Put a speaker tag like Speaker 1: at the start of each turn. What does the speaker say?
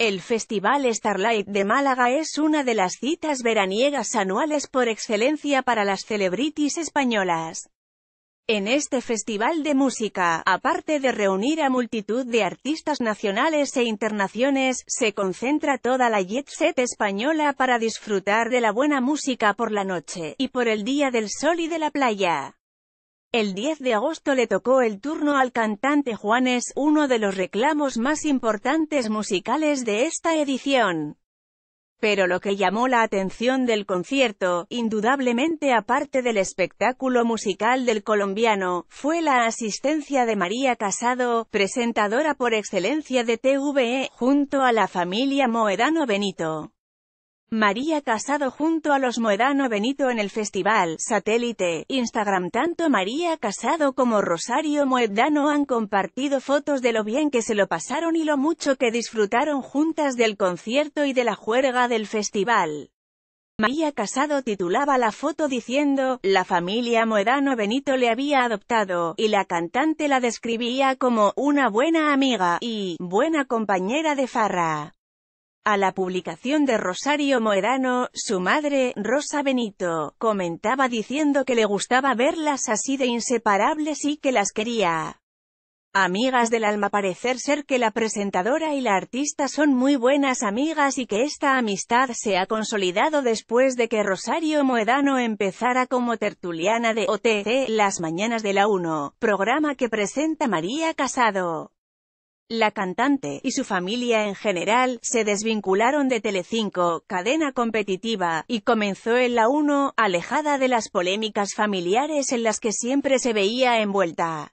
Speaker 1: El Festival Starlight de Málaga es una de las citas veraniegas anuales por excelencia para las celebrities españolas. En este festival de música, aparte de reunir a multitud de artistas nacionales e internacionales, se concentra toda la jet set española para disfrutar de la buena música por la noche, y por el día del sol y de la playa. El 10 de agosto le tocó el turno al cantante Juanes, uno de los reclamos más importantes musicales de esta edición. Pero lo que llamó la atención del concierto, indudablemente aparte del espectáculo musical del colombiano, fue la asistencia de María Casado, presentadora por excelencia de TVE, junto a la familia Moedano Benito. María Casado junto a los Moedano Benito en el festival Satélite, Instagram Tanto María Casado como Rosario Moedano han compartido fotos de lo bien que se lo pasaron y lo mucho que disfrutaron juntas del concierto y de la juerga del festival. María Casado titulaba la foto diciendo, la familia Moedano Benito le había adoptado, y la cantante la describía como, una buena amiga, y, buena compañera de farra. A la publicación de Rosario Moedano, su madre, Rosa Benito, comentaba diciendo que le gustaba verlas así de inseparables y que las quería. Amigas del alma parecer ser que la presentadora y la artista son muy buenas amigas y que esta amistad se ha consolidado después de que Rosario Moedano empezara como tertuliana de OTC Las Mañanas de la 1, programa que presenta María Casado. La cantante, y su familia en general, se desvincularon de Telecinco, cadena competitiva, y comenzó en la 1, alejada de las polémicas familiares en las que siempre se veía envuelta.